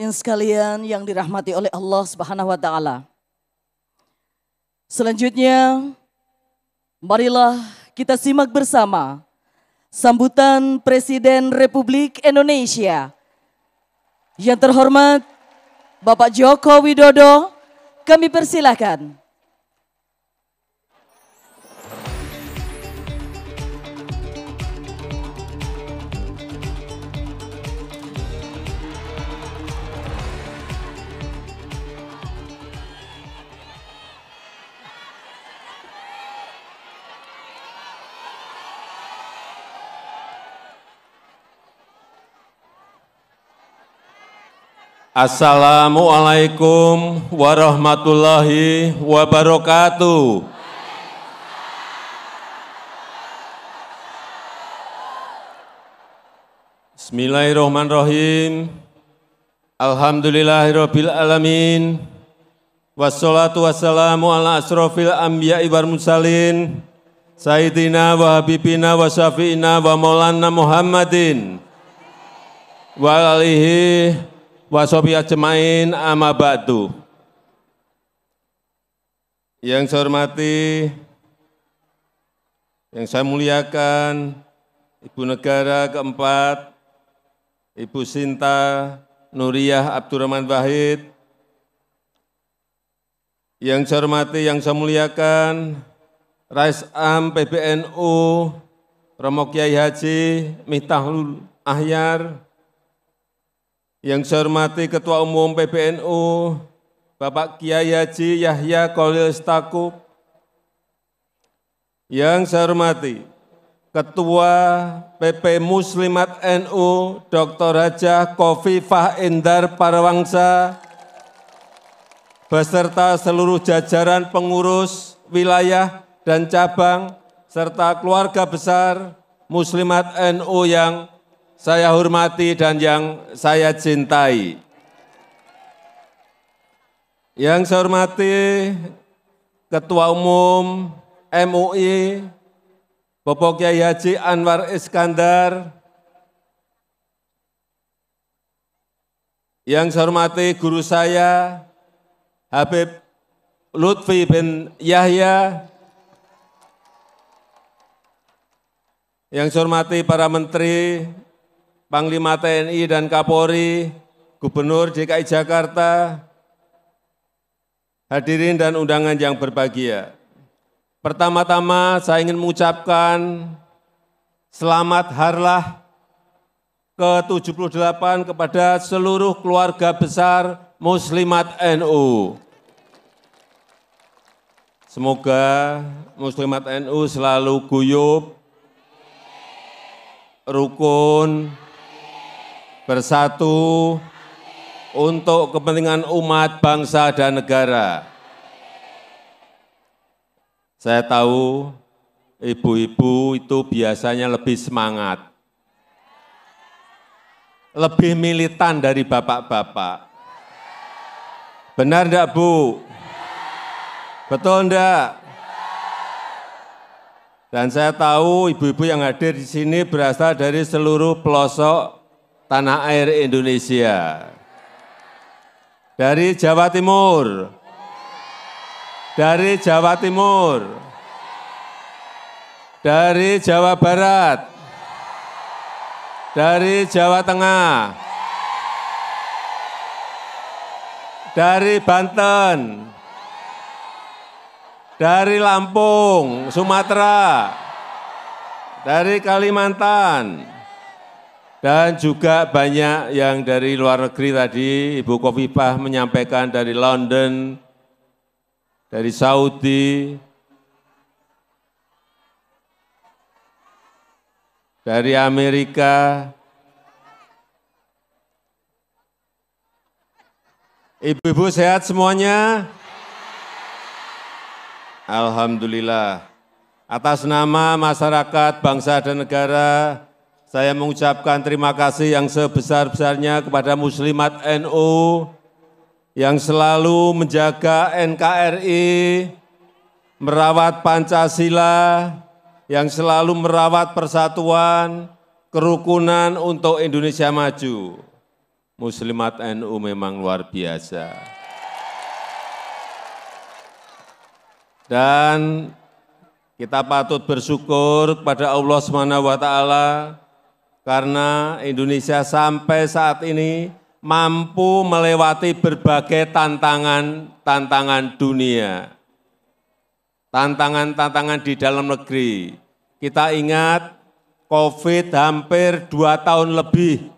sekalian yang dirahmati oleh Allah Subhanahu wa taala. Selanjutnya marilah kita simak bersama sambutan Presiden Republik Indonesia yang terhormat Bapak Joko Widodo. Kami persilahkan. Assalamualaikum warahmatullahi wabarakatuh. Bismillahirrahmanirrahim. Alhamdulillahirabbil alamin. Wassalatu wassalamu ala asrofil anbiya'i wal mursalin. Sayyidina wa habibina wa syafi'ina wa maulana Muhammadin wa alihi wa ajmain amma ba'du. Yang saya hormati, yang saya muliakan, Ibu Negara keempat, Ibu Sinta Nuriyah Abdurrahman Wahid, yang saya hormati, yang saya muliakan, Rais Am PBNU, Romo Kiai Haji Miftahul Ahyar, yang saya hormati Ketua Umum PBNU, Bapak Kiai Haji Yahya Kolil Stakub. Yang saya hormati Ketua PP Muslimat NU Dr. Raja Kofifah Indar Parawangsa beserta seluruh jajaran pengurus wilayah dan cabang serta keluarga besar Muslimat NU yang saya hormati dan yang saya cintai. Yang saya hormati Ketua Umum MUI, Bapak Kiai Haji Anwar Iskandar, yang saya hormati guru saya Habib Lutfi bin Yahya, yang saya hormati para menteri, Panglima TNI dan Kapolri, Gubernur DKI Jakarta, hadirin dan undangan yang berbahagia. Pertama-tama saya ingin mengucapkan selamat harlah ke-78 kepada seluruh keluarga besar Muslimat NU. Semoga Muslimat NU selalu guyup, rukun, bersatu untuk kepentingan umat, bangsa, dan negara. Saya tahu ibu-ibu itu biasanya lebih semangat, lebih militan dari bapak-bapak. Benar enggak, Bu? Betul enggak? Dan saya tahu ibu-ibu yang hadir di sini berasal dari seluruh pelosok tanah air Indonesia. Dari Jawa Timur. Dari Jawa Timur. Dari Jawa Barat. Dari Jawa Tengah. Dari Banten. Dari Lampung, Sumatera. Dari Kalimantan dan juga banyak yang dari luar negeri tadi, Ibu Kofifah menyampaikan dari London, dari Saudi, dari Amerika, Ibu-ibu sehat semuanya? Alhamdulillah. Atas nama masyarakat, bangsa, dan negara, saya mengucapkan terima kasih yang sebesar-besarnya kepada Muslimat NU NO yang selalu menjaga NKRI, merawat Pancasila, yang selalu merawat persatuan, kerukunan untuk Indonesia maju. Muslimat NU memang luar biasa. Dan kita patut bersyukur kepada Allah Swt karena Indonesia sampai saat ini mampu melewati berbagai tantangan-tantangan dunia. Tantangan-tantangan di dalam negeri. Kita ingat COVID hampir dua tahun lebih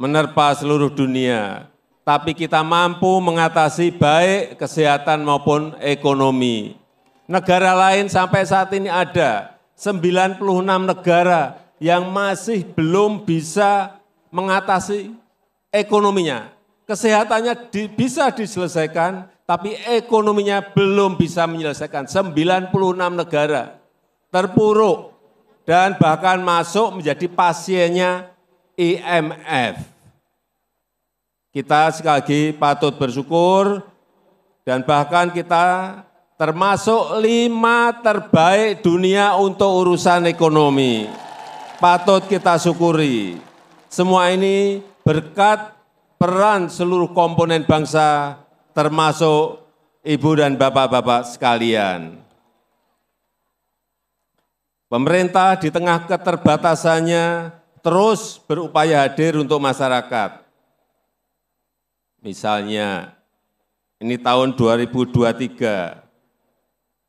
menerpa seluruh dunia. Tapi kita mampu mengatasi baik kesehatan maupun ekonomi. Negara lain sampai saat ini ada 96 negara yang masih belum bisa mengatasi ekonominya. Kesehatannya di, bisa diselesaikan, tapi ekonominya belum bisa menyelesaikan. 96 negara terpuruk dan bahkan masuk menjadi pasiennya IMF. Kita sekali lagi patut bersyukur dan bahkan kita termasuk lima terbaik dunia untuk urusan ekonomi patut kita syukuri. Semua ini berkat peran seluruh komponen bangsa termasuk ibu dan bapak-bapak sekalian. Pemerintah di tengah keterbatasannya terus berupaya hadir untuk masyarakat. Misalnya, ini tahun 2023,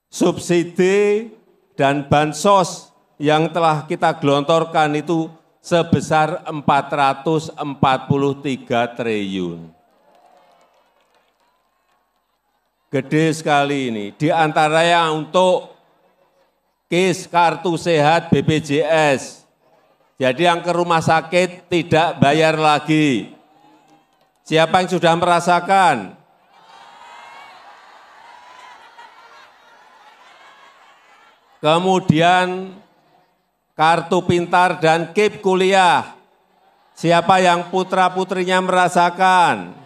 subsidi dan bansos yang telah kita gelontorkan itu sebesar 443 triliun. Gede sekali ini, di antara yang untuk KIS Kartu Sehat BPJS. Jadi yang ke rumah sakit tidak bayar lagi. Siapa yang sudah merasakan? Kemudian kartu pintar, dan KIP kuliah. Siapa yang putra-putrinya merasakan?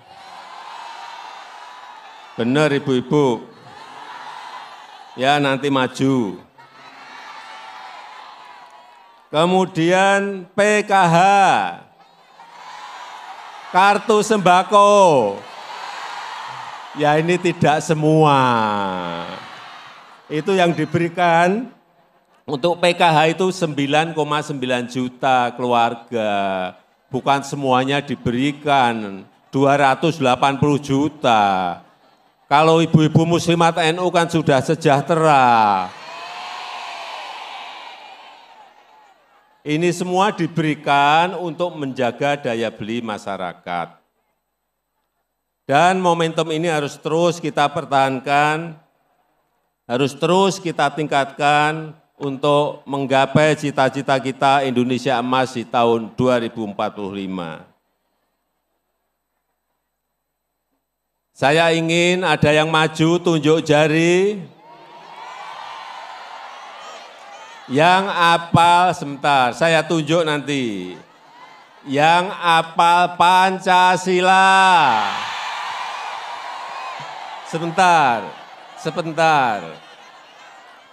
Benar ibu-ibu. Ya nanti maju. Kemudian PKH. Kartu sembako. Ya ini tidak semua. Itu yang diberikan untuk PKH itu 9,9 juta keluarga, bukan semuanya diberikan, 280 juta. Kalau ibu-ibu muslimat NU kan sudah sejahtera. Ini semua diberikan untuk menjaga daya beli masyarakat. Dan momentum ini harus terus kita pertahankan, harus terus kita tingkatkan untuk menggapai cita-cita kita Indonesia emas di tahun 2045. Saya ingin ada yang maju tunjuk jari. Yang apal sebentar, saya tunjuk nanti. Yang apal Pancasila. Sebentar, sebentar.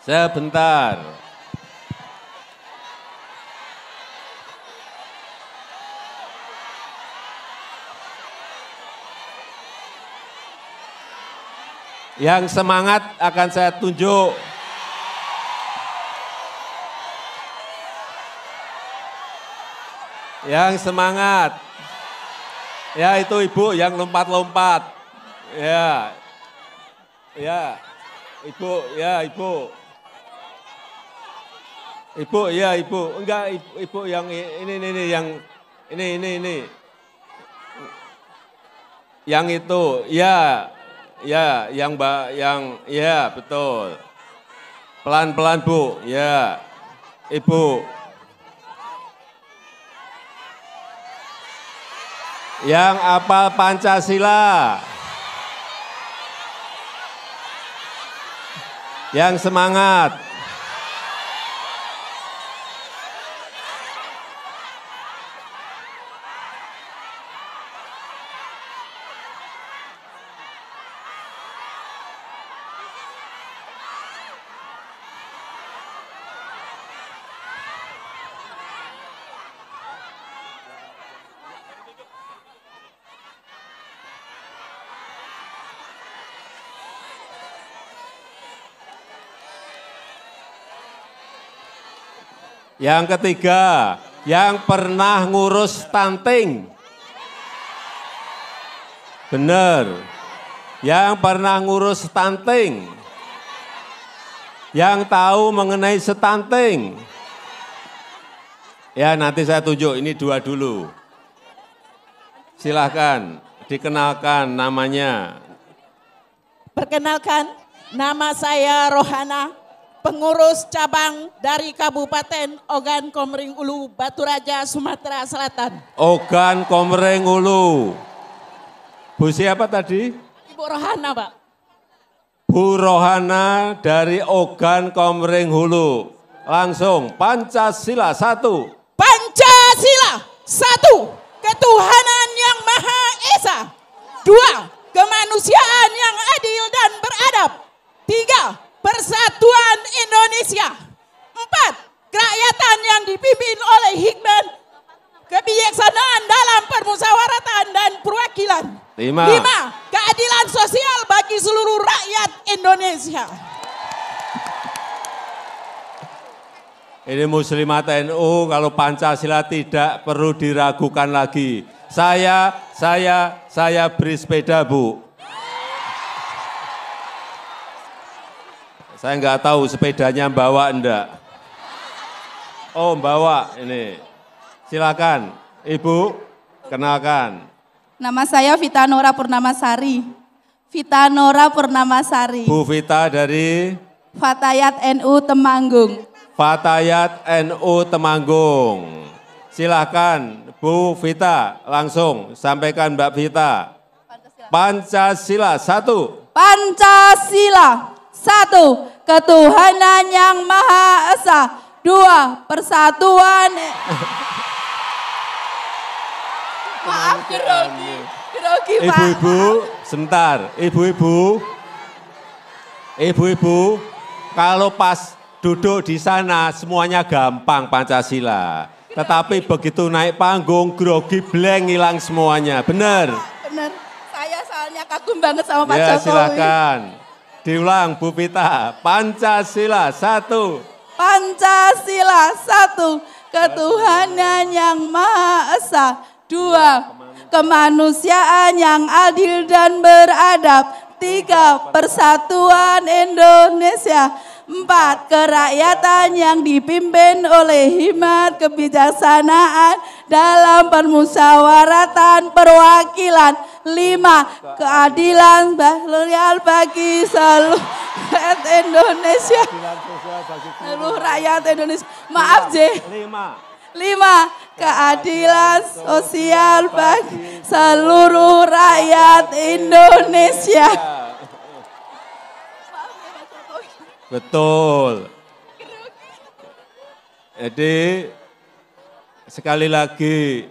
Sebentar. Yang semangat akan saya tunjuk. Yang semangat. Ya itu ibu yang lompat-lompat. Ya. Ya. Ibu, ya ibu. Ibu, ya ibu. Enggak, ibu, ibu yang ini, ini, ini, yang ini, ini, ini. Yang itu, ya, ya, yang mbak, yang, ya, betul. Pelan-pelan bu, ya, ibu. Yang apal Pancasila. Yang semangat. Yang ketiga, yang pernah ngurus stunting. Benar. Yang pernah ngurus stunting. Yang tahu mengenai stunting. Ya nanti saya tunjuk, ini dua dulu. Silahkan dikenalkan namanya. Perkenalkan, nama saya Rohana pengurus cabang dari Kabupaten Ogan Komering Ulu, Batu Raja Sumatera Selatan. Ogan Komering Ulu. Bu siapa tadi? Ibu Rohana, Pak. Bu Rohana dari Ogan Komering Hulu. Langsung Pancasila satu. Pancasila satu. Ketuhanan yang Maha Esa. Dua, kemanusiaan yang adil dan beradab. Tiga, persatuan Indonesia. Empat, kerakyatan yang dipimpin oleh hikmat, kebijaksanaan dalam permusyawaratan dan perwakilan. Lima, Lima keadilan sosial bagi seluruh rakyat Indonesia. Ini muslimat NU kalau Pancasila tidak perlu diragukan lagi. Saya, saya, saya beri sepeda bu. Saya nggak tahu sepedanya bawa enggak. Oh, bawa ini. Silakan, Ibu, kenalkan. Nama saya Vita Nora Purnamasari. Vita Nora Purnamasari. Bu Vita dari Fatayat NU Temanggung. Fatayat NU Temanggung. Silakan Bu Vita langsung sampaikan Mbak Vita. Pancasila satu. Pancasila. Satu, ketuhanan yang Maha Esa. Dua, persatuan. Maaf, grogi. Grogi, Pak. Ibu-ibu, sebentar. Ibu-ibu, ibu-ibu, kalau pas duduk di sana semuanya gampang Pancasila. Tetapi begitu naik panggung, grogi bleng hilang semuanya. Benar. Benar. Saya soalnya kagum banget sama Pak ya, Jokowi. Ya, silakan. Diulang Bu Pita, Pancasila satu. Pancasila satu, ketuhanan yang Maha Esa. Dua, kemanusiaan yang adil dan beradab. Tiga, persatuan Indonesia. Empat, kerakyatan yang dipimpin oleh himat kebijaksanaan dalam permusyawaratan perwakilan lima keadilan loyal bagi seluruh rakyat Indonesia seluruh rakyat Indonesia maaf J lima lima keadilan sosial bagi seluruh rakyat Indonesia betul jadi sekali lagi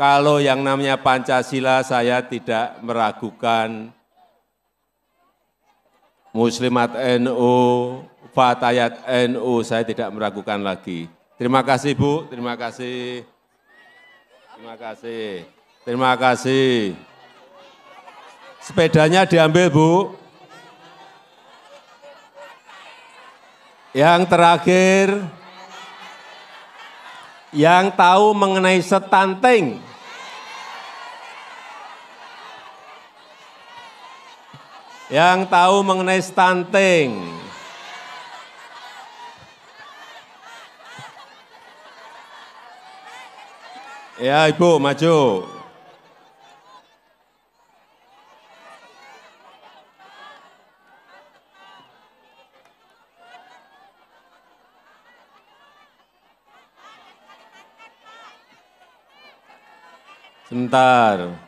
kalau yang namanya Pancasila saya tidak meragukan Muslimat NU, Fatayat NU, saya tidak meragukan lagi. Terima kasih Bu, terima kasih. Terima kasih. Terima kasih. Sepedanya diambil Bu. Yang terakhir, yang tahu mengenai stunting, yang tahu mengenai stunting. Ya, Ibu, maju. Sebentar.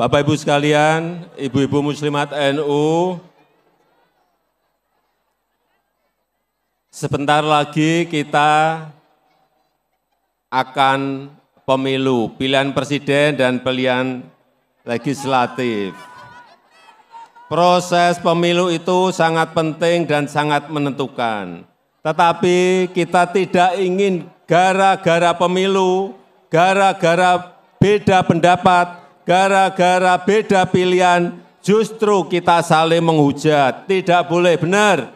Bapak Ibu sekalian, Ibu-ibu muslimat NU, sebentar lagi kita akan pemilu, pilihan presiden dan pilihan legislatif. Proses pemilu itu sangat penting dan sangat menentukan. Tetapi kita tidak ingin gara-gara pemilu, gara-gara beda pendapat, gara-gara beda pilihan justru kita saling menghujat. Tidak boleh, benar?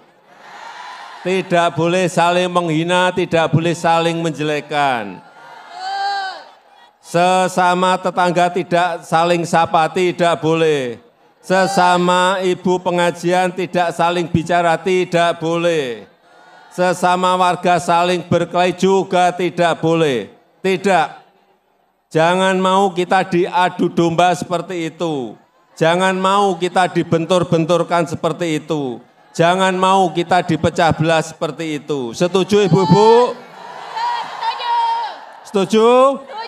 Tidak boleh saling menghina, tidak boleh saling menjelekan. Sesama tetangga tidak saling sapa, tidak boleh. Sesama ibu pengajian tidak saling bicara, tidak boleh. Sesama warga saling berkelahi juga tidak boleh. Tidak. Jangan mau kita diadu domba seperti itu. Jangan mau kita dibentur-benturkan seperti itu. Jangan mau kita dipecah belah seperti itu. Setuju ibu-ibu? Setuju. Setuju? Setuju.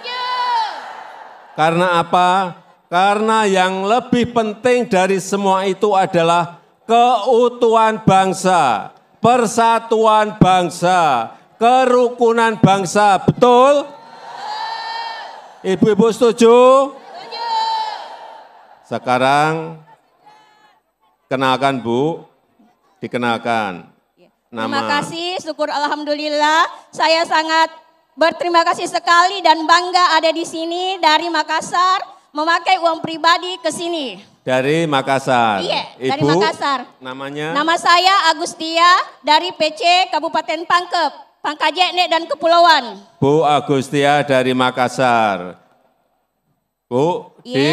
Karena apa? Karena yang lebih penting dari semua itu adalah keutuhan bangsa, persatuan bangsa, kerukunan bangsa. Betul? Ibu-ibu setuju? Sekarang kenalkan Bu, dikenalkan. Ya. Nama. Terima kasih, syukur Alhamdulillah. Saya sangat berterima kasih sekali dan bangga ada di sini dari Makassar memakai uang pribadi ke sini. Dari Makassar. Iya, Ibu, dari Makassar. Namanya? Nama saya Agustia dari PC Kabupaten Pangkep. Nek dan Kepulauan. Bu Agustia dari Makassar. Bu, yeah. di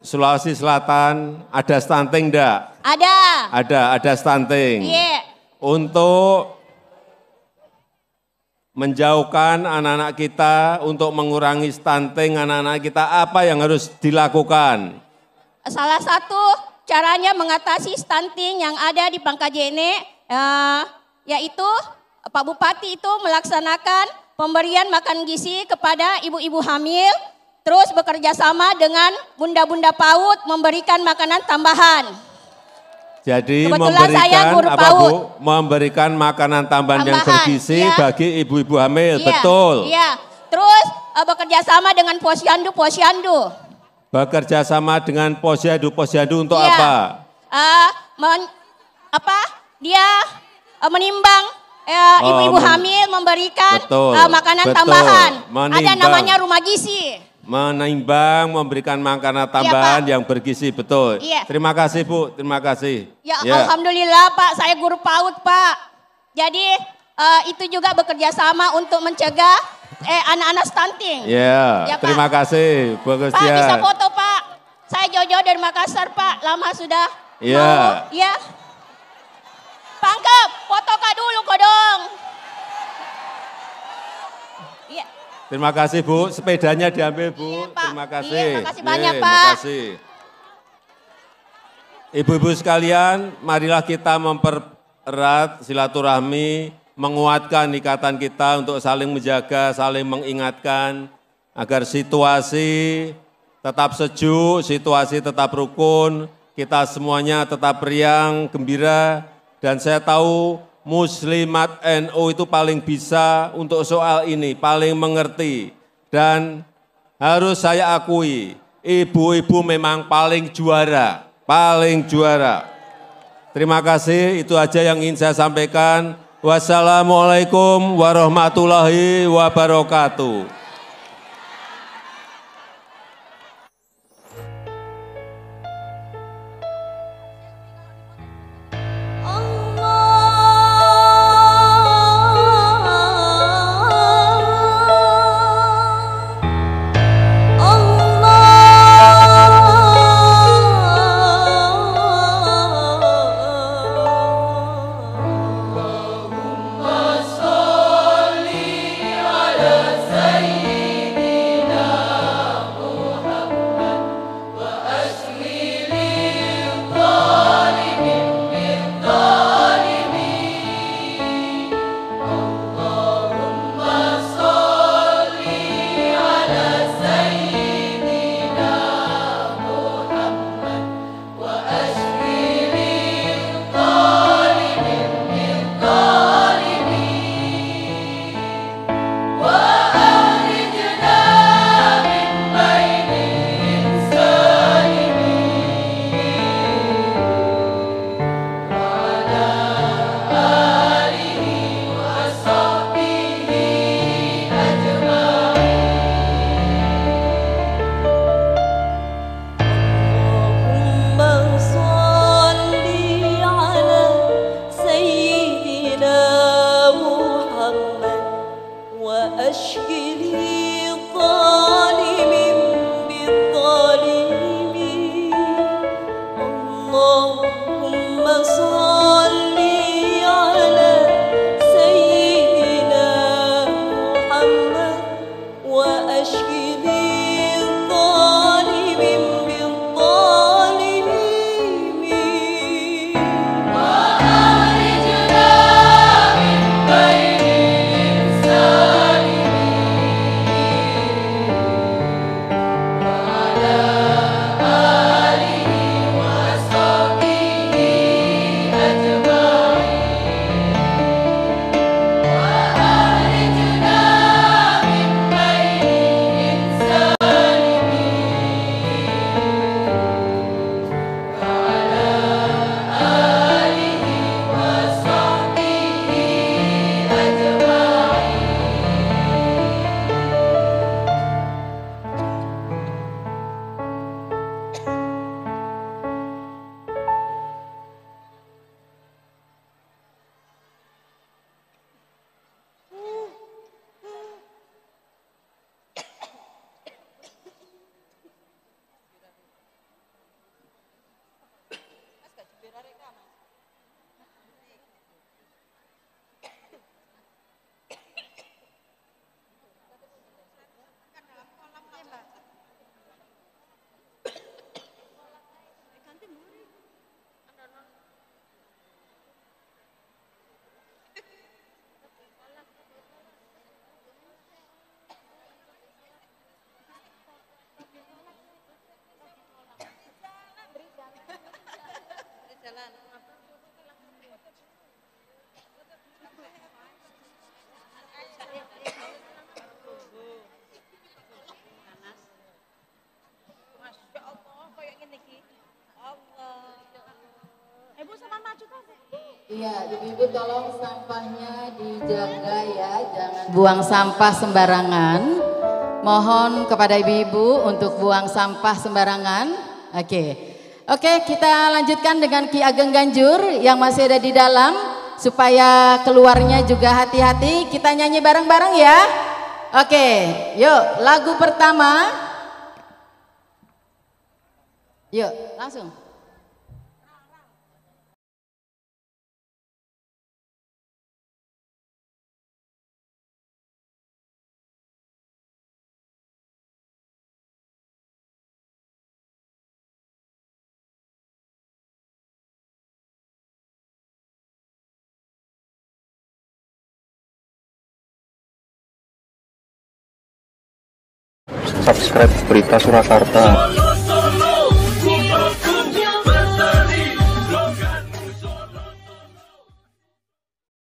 Sulawesi Selatan ada stunting enggak? Ada. Ada, ada stunting. Iya. Yeah. Untuk menjauhkan anak-anak kita, untuk mengurangi stunting anak-anak kita, apa yang harus dilakukan? Salah satu caranya mengatasi stunting yang ada di Pangkajene, uh, eh, yaitu Pak Bupati itu melaksanakan pemberian makan gizi kepada ibu-ibu hamil, terus bekerja sama dengan bunda-bunda PAUD memberikan makanan tambahan. Jadi Kebetulan memberikan saya guru apa Bu? Memberikan makanan tambahan, tambahan yang bergizi ya. bagi ibu-ibu hamil, iya, betul. Iya. Terus eh, bekerja sama dengan Posyandu, Posyandu. Bekerja sama dengan Posyandu, Posyandu untuk iya. apa? Uh, men, apa? Dia uh, menimbang Eh, ibu-ibu uh, hamil memberikan betul, uh, makanan betul, tambahan. Menimbang, Ada namanya rumah gizi. Menimbang memberikan makanan iya, tambahan iya, yang bergizi, betul. Iya. Terima kasih Bu, terima kasih. Ya, ya Alhamdulillah Pak, saya guru PAUD Pak. Jadi uh, itu juga bekerja sama untuk mencegah eh anak-anak stunting. Iya. Ya, ya, terima kasih Bu Pak bisa foto Pak. Saya Jojo dari Makassar Pak, lama sudah. Iya. Yeah. Pangkep, foto kak dulu godong. Iya. Terima kasih Bu, sepedanya diambil Bu. Iya, Pak. Terima kasih. Iya, kasih banyak iya, Pak. Terima kasih. Ibu-ibu sekalian, marilah kita mempererat silaturahmi, menguatkan ikatan kita untuk saling menjaga, saling mengingatkan agar situasi tetap sejuk, situasi tetap rukun, kita semuanya tetap riang, gembira, dan saya tahu Muslimat NU itu paling bisa untuk soal ini, paling mengerti. Dan harus saya akui, ibu-ibu memang paling juara, paling juara. Terima kasih, itu aja yang ingin saya sampaikan. Wassalamualaikum warahmatullahi wabarakatuh. Iya, ibu-ibu tolong sampahnya dijaga ya, jangan buang sampah sembarangan. Mohon kepada ibu-ibu untuk buang sampah sembarangan. Oke. Oke, kita lanjutkan dengan Ki Ageng Ganjur yang masih ada di dalam supaya keluarnya juga hati-hati. Kita nyanyi bareng-bareng ya. Oke, yuk lagu pertama. Yuk, langsung. subscribe Berita Surakarta.